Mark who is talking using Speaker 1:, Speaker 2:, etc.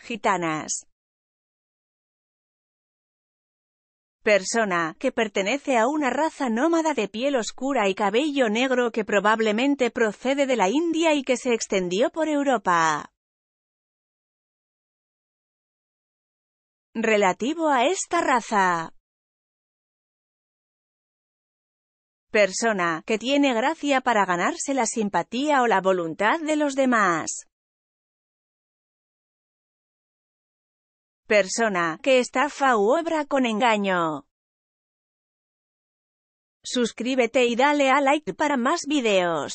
Speaker 1: Gitanas. Persona, que pertenece a una raza nómada de piel oscura y cabello negro que probablemente procede de la India y que se extendió por Europa. Relativo a esta raza. Persona, que tiene gracia para ganarse la simpatía o la voluntad de los demás. persona que estafa u obra con engaño. Suscríbete y dale a like para más
Speaker 2: videos.